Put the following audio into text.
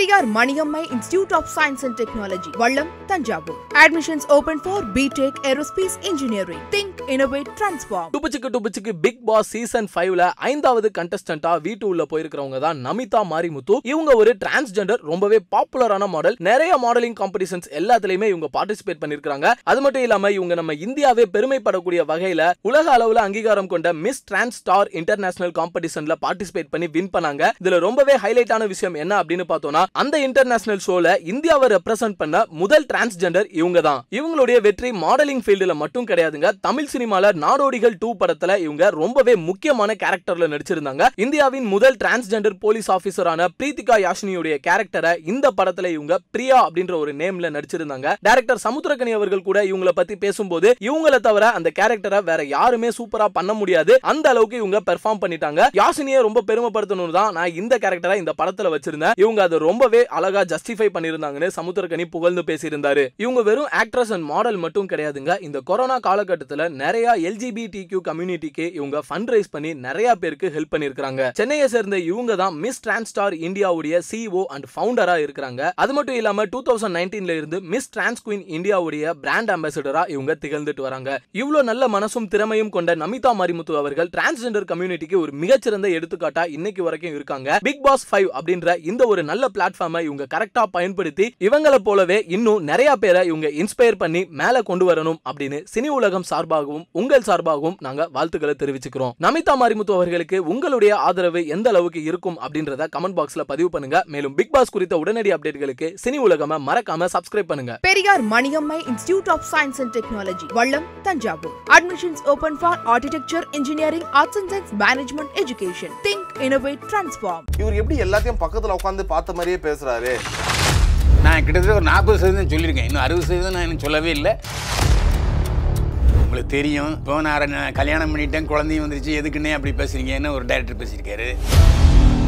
Periyar Maniammai institute of science and technology Vallam Thanjavur admissions open for BTech aerospace engineering think innovate transform டுபுச்சுக்கு டுபுச்சுக்கு Bigg Boss season ஃபைவ்ல ஐந்தாவது கண்டஸ்டன்டா வீட்டு உள்ள போயிருக்கிறவங்க தான் நமிதா மாரிமுத்து இவங்க ஒரு டிரான்ஸ்ஜெண்டர் ரொம்பவே பாப்புலரான மாடல் நிறைய மாடலிங் காம்படிஷன்ஸ் எல்லாத்துலயுமே இவங்க பார்ட்டிசிபேட் பண்ணிருக்காங்க அது மட்டும் இல்லாம இவங்க நம்ம இந்தியாவே பெருமைப்படக்கூடிய வகையில உலக அளவுல அங்கீகாரம் கொண்ட மிஸ் டிரான்ஸ் ஸ்டார் இன்டர்நேஷனல் காம்படிஷன்ல பார்ட்டிசிபேட் பண்ணி வின் பண்ணாங்க இதுல ரொம்பவே ஹைலைட்டான விஷயம் என்ன அப்படின்னு பார்த்தோம்னா அந்த இன்டர்நேஷனல் ஷோல இந்தியாவை ரெப்ரசென்ட் பண்ண முதல் டிரான்ஸ்ஜெண்டர் இவங்க தான் இவங்களுடைய வெற்றி மாடலிங் ஃபீல்டுல மட்டும் கிடையாதுங்க தமிழ் சினிமால நாடோடிகள் டூ படத்துல இவங்க ரொம்பவே முக்கியமான கேரக்டர்ல நடிச்சிருந்தாங்க இந்தியாவின் முதல் டிரான்ஸ்ஜெண்டர் போலீஸ் ஆபீசரான பிரீத்திகா யாஷினியுடைய கேரக்டரை இந்த படத்துல இவங்க பிரியா அப்படின்ற ஒரு நேம்ல நடிச்சிருந்தாங்க டேரக்டர் சமுத்திரகனி அவர்கள் கூட இவங்களை பத்தி பேசும்போது இவங்களை தவிர அந்த கேரக்டரை வேற யாருமே சூப்பரா பண்ண முடியாது அந்த அளவுக்கு இவங்க பெர்ஃபார்ம் பண்ணிட்டாங்க யாசினியை ரொம்ப பெருமைப்படுத்தணும் தான் நான் இந்த கேரக்டரை இந்த படத்துல வச்சிருந்தேன் இவங்க அதை ரொம்ப ரொம்பவே அழகா ஜஸ்டிஃபை பண்ணியிருந்தாங்கன்னு சமுத்திரக்கனி புகழ்ந்து பேசியிருந்தாரு இவங்க வெறும் ஆக்ட்ரஸ் அண்ட் மாடல் மட்டும் கிடையாதுங்க இந்த கொரோனா காலகட்டத்தில் நிறைய எல்ஜிபிடி கியூ கம்யூனிட்டிக்கு இவங்க ஃபண்ட் ரைஸ் பண்ணி நிறைய பேருக்கு ஹெல்ப் பண்ணியிருக்காங்க சென்னையை சேர்ந்த இவங்க தான் மிஸ் டிரான்ஸ்டார் இந்தியாவுடைய சிஓ அண்ட் ஃபவுண்டரா இருக்கிறாங்க அது மட்டும் இல்லாம டூ தௌசண்ட் நைன்டீன்ல இருந்து மிஸ் டிரான்ஸ் குயின் இந்தியாவுடைய பிராண்ட் அம்பாசிடரா இவங்க திகழ்ந்துட்டு வராங்க இவ்வளவு நல்ல மனசும் திறமையும் கொண்ட நமிதா மரிமுத்து அவர்கள் டிரான்ஸ்ஜெண்டர் கம்யூனிட்டிக்கு ஒரு மிகச்சிறந்த எடுத்துக்காட்டா இன்னைக்கு வரைக்கும் இருக்காங்க பிக் பாஸ் ஃபைவ் அப்படின்ற இந்த ஒரு நல்ல பிளாட் பிளாட்ஃபார்மை இவங்க கரெக்டா பயன்படுத்தி இவங்களை போலவே இன்னும் நிறைய பேரை இவங்க இன்ஸ்பயர் பண்ணி மேல கொண்டு வரணும் அப்படின்னு சினி உலகம் சார்பாகவும் உங்கள் சார்பாகவும் நாங்க வாழ்த்துக்களை தெரிவிச்சுக்கிறோம் நமிதா மாரிமுத்து அவர்களுக்கு உங்களுடைய ஆதரவு எந்த அளவுக்கு இருக்கும் அப்படின்றத கமெண்ட் பாக்ஸ்ல பதிவு பண்ணுங்க மேலும் பிக் பாஸ் குறித்த உடனடி அப்டேட்களுக்கு சினி உலகம மறக்காம சப்ஸ்கிரைப் பண்ணுங்க Periyar Maniammai institute of science and technology Vallam Thanjavur admissions open for architecture engineering arts and science management education innovate transform இவர் எப்படி எல்லாத்தையும் பக்கத்தில் உட்காந்து பார்த்த மாதிரியே பேசுறாரு நான் கிட்டத்தட்ட ஒரு நாற்பது சதவீதம் சொல்லியிருக்கேன் இன்னும் அறுபது சதவீதம் நான் இன்னும் சொல்லவே இல்லை உங்களுக்கு தெரியும் இப்போ நான் கல்யாணம் பண்ணிட்டேன் குழந்தையும் வந்துருச்சு எதுக்குன்னே அப்படி பேசுறீங்கன்னு ஒரு டைரக்டர் பேசியிருக்காரு